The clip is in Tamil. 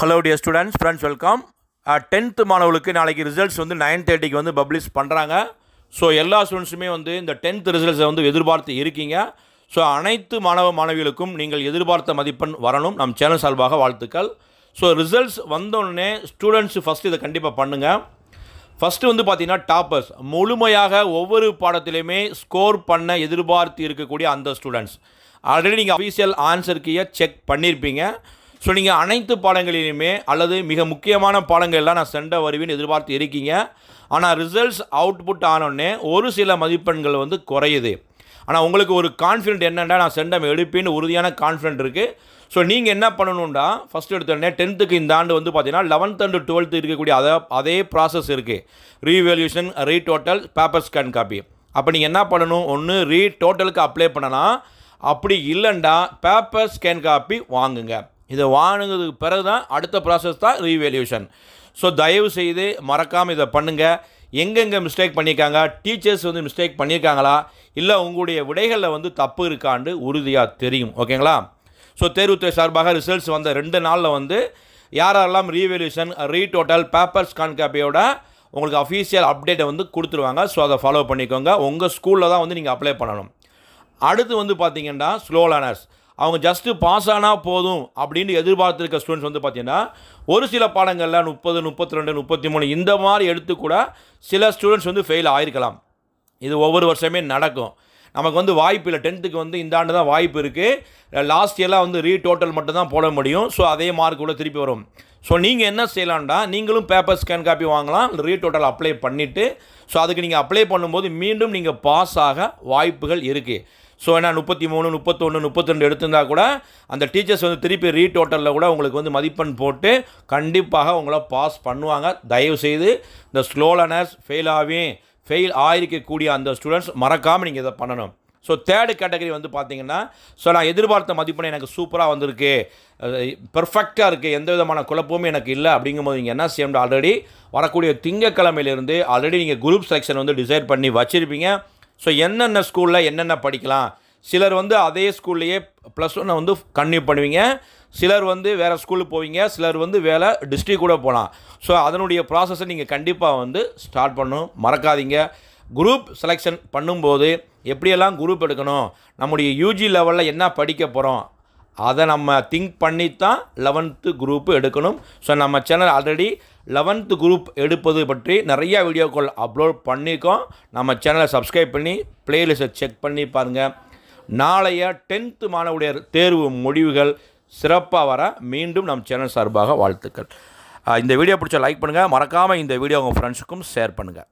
hello dear students friends welcome tenth மாணவர்களுக்கு நாளைக்கு ரிசல்ட்ஸ் வந்து நைன் தேர்ட்டிக்கு வந்து பப்ளிஷ் பண்ணுறாங்க ஸோ எல்லா ஸ்டூடெண்ட்ஸுமே வந்து இந்த டென்த் ரிசல்ட்ஸை வந்து எதிர்பார்த்து இருக்கீங்க ஸோ அனைத்து மாணவ மாணவிகளுக்கும் நீங்கள் எதிர்பார்த்த மதிப்பெண் வரணும் நம் சேனல் சார்பாக வாழ்த்துக்கள் ஸோ ரிசல்ட்ஸ் வந்தோடனே ஸ்டூடெண்ட்ஸ் ஃபஸ்ட்டு இதை கண்டிப்பாக பண்ணுங்கள் ஃபஸ்ட்டு வந்து பார்த்திங்கன்னா டாப்பர்ஸ் முழுமையாக ஒவ்வொரு பாடத்திலையுமே ஸ்கோர் பண்ண எதிர்பார்த்து இருக்கக்கூடிய அந்த ஸ்டூடெண்ட்ஸ் ஆல்ரெடி நீங்கள் அஃபீஷியல் ஆன்சர்க்கையே செக் பண்ணியிருப்பீங்க ஸோ நீங்கள் அனைத்து பாடங்களிலுமே அல்லது மிக முக்கியமான பாடங்கள்லாம் நான் சென்ற வருவேன் எதிர்பார்த்து இருக்கீங்க ஆனால் ரிசல்ட்ஸ் அவுட்புட் ஆனோடனே ஒரு சில மதிப்பெண்கள் வந்து குறையுது ஆனால் உங்களுக்கு ஒரு கான்ஃபிடென்ட் என்னென்னா நான் செண்டம் எடுப்பேன்னு உறுதியான கான்ஃபிடென்ட் இருக்குது ஸோ நீங்கள் என்ன பண்ணணுண்டா ஃபஸ்ட்டு எடுத்தோடனே டென்த்துக்கு இந்த ஆண்டு வந்து பார்த்தீங்கன்னா லெவன்த் அண்டு டுவெல்த்து இருக்கக்கூடிய அதே அதே ப்ராசஸ் இருக்குது revaluation total paper scan copy அப்போ நீங்கள் என்ன பண்ணணும் ஒன்று ரீ டோட்டலுக்கு அப்ளை பண்ணலாம் அப்படி இல்லைண்டா பேப்பர் ஸ்கேன் காப்பி வாங்குங்க இதை வாங்கினதுக்கு பிறகு தான் அடுத்த ப்ராசஸ் தான் ரீவேல்யூஷன் ஸோ தயவு செய்து மறக்காமல் இதை பண்ணுங்கள் எங்கெங்கே மிஸ்டேக் பண்ணியிருக்காங்க டீச்சர்ஸ் வந்து மிஸ்டேக் பண்ணியிருக்காங்களா இல்லை உங்களுடைய விடைகளில் வந்து தப்பு இருக்கான்னு உறுதியாக தெரியும் ஓகேங்களா ஸோ தேர்வுத்துறை சார்பாக ரிசல்ட்ஸ் வந்த ரெண்டு நாளில் வந்து யாரெல்லாம் ரீவெல்யூஷன் ரீடோட்டல் பேப்பர்ஸ் கான்காப்பியோட உங்களுக்கு அஃபீஷியல் அப்டேட்டை வந்து கொடுத்துருவாங்க ஸோ அதை ஃபாலோ பண்ணிக்கோங்க உங்கள் ஸ்கூலில் தான் வந்து நீங்கள் அப்ளை பண்ணணும் அடுத்து வந்து பார்த்தீங்கன்னா ஸ்லோ லேனர்ஸ் அவங்க ஜஸ்ட்டு பாஸ் ஆனால் போதும் அப்படின்னு எதிர்பார்த்துருக்க ஸ்டூடெண்ட்ஸ் வந்து பார்த்திங்கன்னா ஒரு சில பாடங்களில் முப்பது முப்பத்தி ரெண்டு முப்பத்தி மூணு இந்த மாதிரி எடுத்து கூட சில ஸ்டூடெண்ட்ஸ் வந்து ஃபெயில் ஆகிருக்கலாம் இது ஒவ்வொரு வருஷமே நடக்கும் நமக்கு வந்து வாய்ப்பு இல்லை டென்த்துக்கு வந்து இந்த ஆண்டு தான் வாய்ப்பு இருக்குது லாஸ்ட் இயர்லாம் வந்து ரீ டோட்டல் மட்டும் தான் போட முடியும் ஸோ அதே மார்க் கூட திருப்பி வரும் ஸோ நீங்கள் என்ன செய்யலாம்டா நீங்களும் பேப்பர் ஸ்கேன் காப்பி வாங்கலாம் ரீ டோட்டல் அப்ளை பண்ணிவிட்டு ஸோ அதுக்கு நீங்கள் அப்ளை பண்ணும்போது மீண்டும் நீங்கள் பாஸ் ஆக வாய்ப்புகள் இருக்குது ஸோ ஏன்னா முப்பத்தி மூணு முப்பத்தொன்று முப்பத்திரெண்டு எடுத்திருந்தா கூட அந்த டீச்சர்ஸ் வந்து திருப்பி ரீடோட்டலில் கூட உங்களுக்கு வந்து மதிப்பெண் போட்டு கண்டிப்பாக உங்களை பாஸ் பண்ணுவாங்க தயவுசெய்து இந்த ஸ்லோலனஸ் ஃபெயில் ஆகி ஃபெயில் ஆயிருக்கக்கூடிய அந்த ஸ்டூடெண்ட்ஸ் மறக்காமல் நீங்கள் இதை பண்ணணும் ஸோ தேர்டு கேட்டகரி வந்து பார்த்தீங்கன்னா ஸோ நான் எதிர்பார்த்த மதிப்பெண் எனக்கு சூப்பராக வந்திருக்கு பெர்ஃபெக்டாக இருக்குது எந்த விதமான குழப்பமும் எனக்கு இல்லை அப்படிங்கும்போது நீங்கள் என்ன செய்யணும் ஆல்ரெடி வரக்கூடிய திங்கக்கிழமையிலேருந்து ஆல்ரெடி நீங்கள் குரூப் செலெக்ஷன் வந்து டிசைட் பண்ணி வச்சுருப்பீங்க ஸோ என்னென்ன ஸ்கூலில் என்னென்ன படிக்கலாம் சிலர் வந்து அதே ஸ்கூல்லையே ப்ளஸ் ஒன்னை வந்து கன்டினியூ பண்ணுவீங்க சிலர் வந்து வேறு ஸ்கூலுக்கு போவீங்க சிலர் வந்து வேலை டிஸ்ட்ரிக் கூட போகலாம் ஸோ அதனுடைய ப்ராசஸை நீங்கள் கண்டிப்பாக வந்து ஸ்டார்ட் பண்ணணும் மறக்காதீங்க குரூப் செலெக்ஷன் பண்ணும்போது எப்படியெல்லாம் குரூப் எடுக்கணும் நம்முடைய யூஜி லெவலில் என்ன படிக்க போகிறோம் அதை நம்ம திங்க் பண்ணி தான் லெவன்த்து குரூப்பு எடுக்கணும் ஸோ நம்ம சேனல் ஆல்ரெடி லெவன்த்து குரூப் எடுப்பது பற்றி நிறையா வீடியோக்கள் அப்லோட் பண்ணியிருக்கோம் நம்ம சேனலை சப்ஸ்கிரைப் பண்ணி பிளேலிஸ்ட்டை செக் பண்ணி பாருங்கள் நாளைய டென்த்து மாணவருடைய தேர்வு முடிவுகள் சிறப்பாக வர மீண்டும் நம் சேனல் சார்பாக வாழ்த்துக்கள் இந்த வீடியோ பிடிச்ச லைக் பண்ணுங்கள் மறக்காமல் இந்த வீடியோ உங்கள் ஃப்ரெண்ட்ஸுக்கும் ஷேர் பண்ணுங்கள்